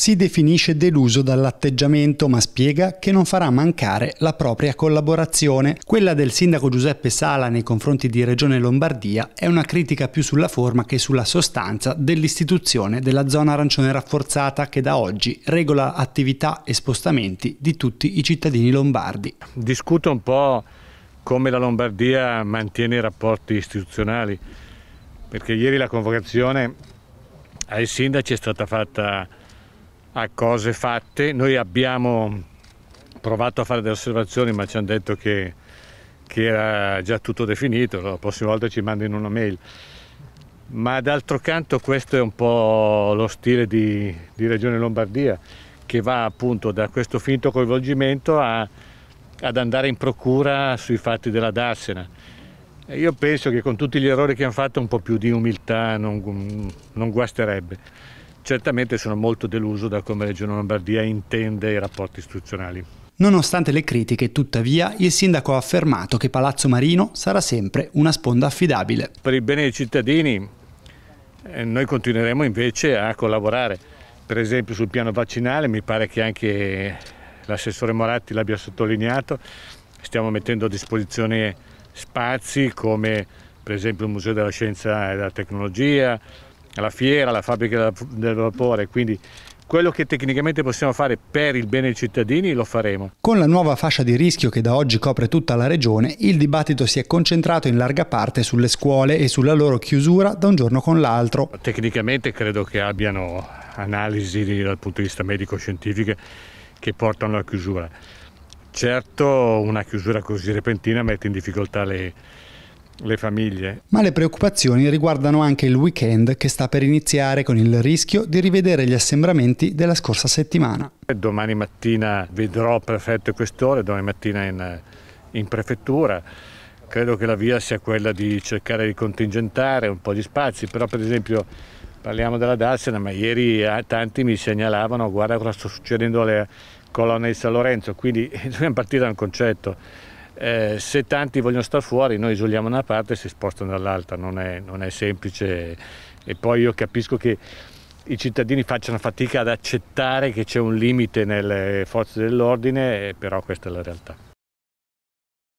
Si definisce deluso dall'atteggiamento ma spiega che non farà mancare la propria collaborazione. Quella del sindaco Giuseppe Sala nei confronti di Regione Lombardia è una critica più sulla forma che sulla sostanza dell'istituzione della zona arancione rafforzata che da oggi regola attività e spostamenti di tutti i cittadini lombardi. Discuto un po' come la Lombardia mantiene i rapporti istituzionali perché ieri la convocazione ai sindaci è stata fatta a cose fatte. Noi abbiamo provato a fare delle osservazioni ma ci hanno detto che, che era già tutto definito, la prossima volta ci mandano una mail. Ma d'altro canto questo è un po' lo stile di, di Regione Lombardia che va appunto da questo finto coinvolgimento a, ad andare in procura sui fatti della Darsena. Io penso che con tutti gli errori che hanno fatto un po' più di umiltà non, non guasterebbe. Certamente sono molto deluso da come Regione Lombardia intende i rapporti istituzionali. Nonostante le critiche, tuttavia, il sindaco ha affermato che Palazzo Marino sarà sempre una sponda affidabile. Per il bene dei cittadini eh, noi continueremo invece a collaborare, per esempio sul piano vaccinale, mi pare che anche l'assessore Moratti l'abbia sottolineato, stiamo mettendo a disposizione spazi come per esempio il Museo della Scienza e della Tecnologia, alla fiera, alla fabbrica del vapore, quindi quello che tecnicamente possiamo fare per il bene dei cittadini lo faremo. Con la nuova fascia di rischio che da oggi copre tutta la regione, il dibattito si è concentrato in larga parte sulle scuole e sulla loro chiusura da un giorno con l'altro. Tecnicamente credo che abbiano analisi dal punto di vista medico-scientifiche che portano alla chiusura. Certo una chiusura così repentina mette in difficoltà le, le famiglie. Ma le preoccupazioni riguardano anche il weekend che sta per iniziare con il rischio di rivedere gli assembramenti della scorsa settimana. Domani mattina vedrò il prefetto e questore, domani mattina in, in prefettura. Credo che la via sia quella di cercare di contingentare un po' di spazi, però per esempio parliamo della Darsena, ma ieri eh, tanti mi segnalavano guarda cosa sta succedendo alle colonne di San Lorenzo, quindi dobbiamo partire da un concetto eh, se tanti vogliono star fuori noi isoliamo una parte e si spostano dall'altra, non non è semplice e poi io capisco che i cittadini facciano fatica ad accettare che c'è un limite nelle forze dell'ordine, eh, però questa è la realtà.